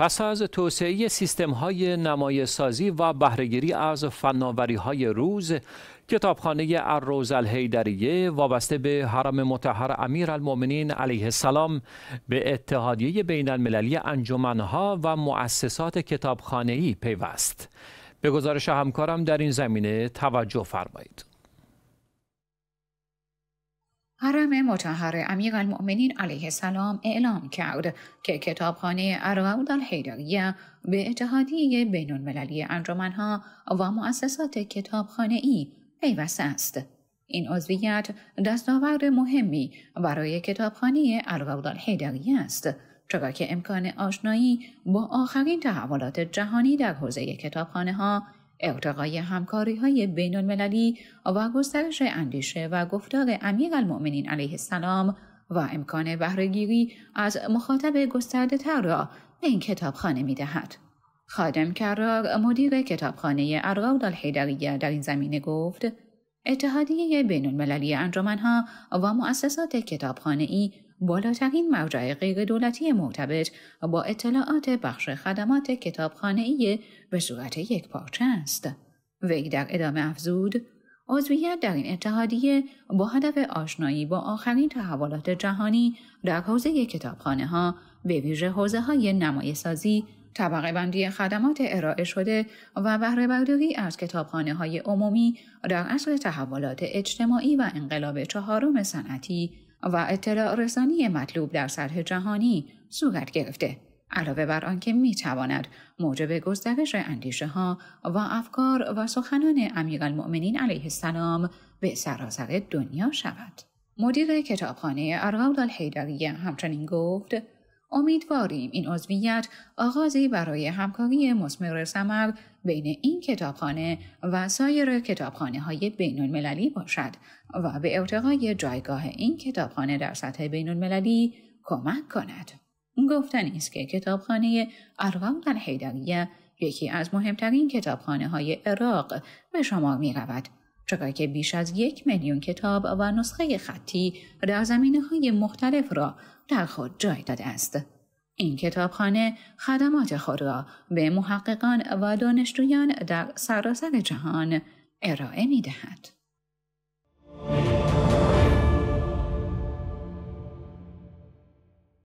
پس از توسعه سیستم های سازی و بهرهگیری از فناوری های روز کتابخانه الروز الهیدریه وابسته به حرم متحر امیر المومنین علیه السلام به اتحادیه بین المللی انجمنها و مؤسسات کتابخانه‌ای پیوست به گزارش همکارم در این زمینه توجه فرمایید حرم متحر امیر المؤمنین علیه السلام اعلام کرد که کتابخانه الرواد الحیدریه به اتحادیه بینالمللی انجمنها و مؤسسات کتابخانه ای پیوسته است. این عضویت دستاورد مهمی برای کتابخانه الرواد الحیدریه است چرا که امکان آشنایی با آخرین تحولات جهانی در حوزه کتابخانه ها ارتقای همکاری های بین المللی و گسترش اندیشه و گفتار امیر المؤمنین علیه السلام و امکان بهرهگیری از مخاطب گسترده تر را به این کتابخانه می دهد. خادم کرار مدیر کتابخانه اراود الحیدریه در این زمینه گفت اتحادیه بین المللی ها و مؤسسات کتابخانه ای بالاترین مرجع غیر دولتی مرتبط با اطلاعات بخش خدمات کتابخانه‌ای به صورت یک پارچه است. وی در ادامه افزود عضویت در این اتحادیه با هدف آشنایی با آخرین تحولات جهانی در حوزه کتابخانه ها به ویژه حوزه های نمای سازی، بندی خدمات ارائه شده و بهره از کتابخانه های عمومی در اصل تحولات اجتماعی و انقلاب چهارم صنعتی و اطلاع رسانی مطلوب در سطح جهانی صورت گرفته علاوه بر آنکه می تواند موجب گسترش اندیشه ها و افکار و سخنان المؤمنین علیه السلام به سراسر دنیا شود مدیر کتابخانه ارغود الحیدریه همچنین گفت امیدواریم این عضویت آغازی برای همکاری مسمر سمر بین این کتابخانه و سایر کتابخانه های بین المللی باشد و به ارتقای جایگاه این کتابخانه در سطح بین المللی کمک کند. گفتن است که کتابخانه ارغام الحیدریه یکی از مهمترین کتابخانه های عراق به شما می رود چرا که بیش از یک میلیون کتاب و نسخه خطی در زمینه های مختلف را در خود جای داده است. این کتابخانه خدمات خود را به محققان و دانشجویان در سراسر جهان ارائه می دهد.